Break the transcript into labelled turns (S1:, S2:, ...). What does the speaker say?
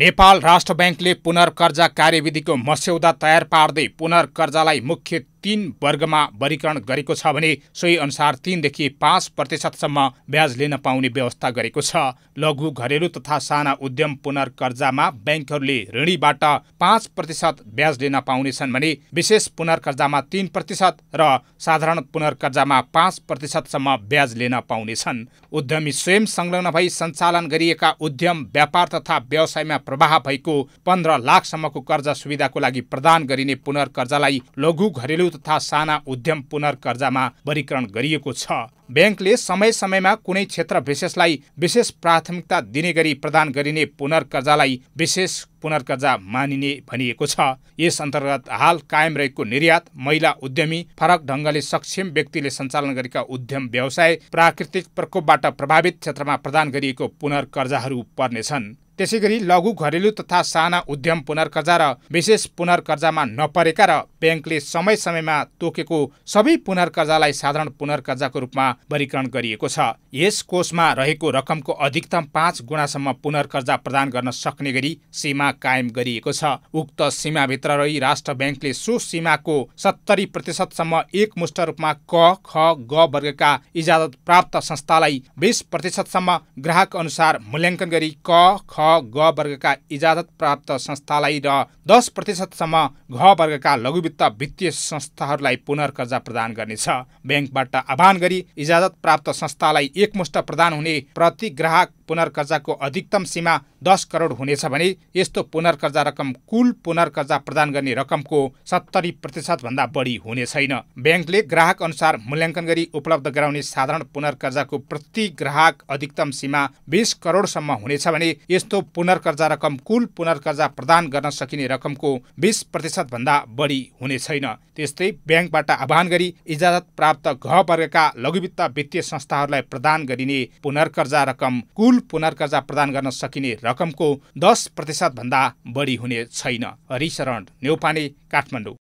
S1: नेपाल राष्ट्र ब्याङ्कले पुनर्कर्जा कार्यविधिको मस्यौदा तयार पार्दै पुनर्कर्जालाई मुख्य तीन वर्गमा वर्गीकरण गरेको छ भने सोही अनुसार तिनदेखि पाँच प्रतिशतसम्म ब्याज लिन पाउने व्यवस्था गरेको छ लघु घरेलु तथा साना उद्यम पुनर्कर्जामा ब्याङ्कहरूले ऋणीबाट पाँच प्रतिशत ब्याज लिन पाउनेछन् भने विशेष पुनर्कर्जामा तीन प्रतिशत र साधारण पुनर्कर्जामा पाँच प्रतिशतसम्म ब्याज लिन पाउनेछन् उद्यमी स्वयं संलग्न भई सञ्चालन गरिएका उद्यम व्यापार तथा व्यवसायमा प्रवाह भएको पन्ध्र लाखसम्मको कर्जा सुविधाको लागि प्रदान गरिने पुनर्कर्जालाई लघु घरेलु तथा साना उद्यम पुनर्कर्जामा वर्गीकरण गरिएको छ ब्याङ्कले समय समयमा कुनै क्षेत्र विशेषलाई विशेष प्राथमिकता दिने गरी प्रदान गरिने पुनर्कर्जालाई विशेष पुनर्कर्जा मानिने भनिएको छ यस अन्तर्गत हाल कायम रहेको निर्यात महिला उद्यमी फरक ढङ्गले सक्षम व्यक्तिले सञ्चालन गरेका उद्यम व्यवसाय प्राकृतिक प्रकोपबाट प्रभावित क्षेत्रमा प्रदान गरिएको पुनर्कर्जाहरू पर्नेछन् त्यसै गरी लघु घरेलु तथा साना उद्यम पुनर्कर्जा र विशेष पुनर्कर्जामा नपरेका र ब्याङ्कले समय समयमा तोकेको सबै पुनर्कर्जालाई साधारण पुनर्कर्जाको रूपमा वर्गीकरण गरिएको छ यस कोषमा रहेको रकमको अधिकतम पाँच गुणासम्म पुनर्कर्जा प्रदान गर्न सक्ने गरी सीमा कायम गरिएको छ उक्त सीमाभित्र रही राष्ट्र ब्याङ्कले सो सीमाको सत्तरी प्रतिशतसम्म एकमुष्ट रूपमा क ख ग वर्गका इजाजत प्राप्त संस्थालाई बिस प्रतिशतसम्म ग्राहक अनुसार मूल्याङ्कन गरी क ख घ ग वर्गका इजाजत प्राप्त संस्थालाई र दस प्रतिशतसम्म घ वर्गका लघुवित्त वित्तीय संस्थाहरूलाई पुनर्कर्जा प्रदान गर्नेछ ब्याङ्कबाट आह्वान गरी इजाजत प्राप्त संस्थालाई एकमुष्ट प्रदान हुने प्रति ग्राहक पुनर्कर्जाको अधिकतम सीमा दस करोड हुनेछ भने यस्तो पुनर्कर्जा रकम कुल पुनर्कर्जा प्रदान गर्ने रकमको सत्तरी भन्दा बढी हुने छैन ब्याङ्कले ग्राहक अनुसार मूल्याङ्कन गरी उपलब्ध गराउने साधारण पुनर्कर्जाको प्रति ग्राहक अधिकतम सीमा बिस करोडसम्म हुनेछ भने यस्तो पुनर्कर्जा रकम कुल पुनर्कर्जा प्रदान गर्न सकिने रकमको बिस भन्दा बढी हुने छैन त्यस्तै ब्याङ्कबाट आह्वान गरी इजाजत प्राप्त घ वर्गका लघुवित्त वित्तीय संस्थाहरूलाई प्रदान गरिने पुनर्कर्जा रकम कुल कुल पुनर्कर्जा प्रदान गर्न सकिने रकमको दस प्रतिशतभन्दा बढी हुने छैन हरिशरण न्यौपाने काठमाडौँ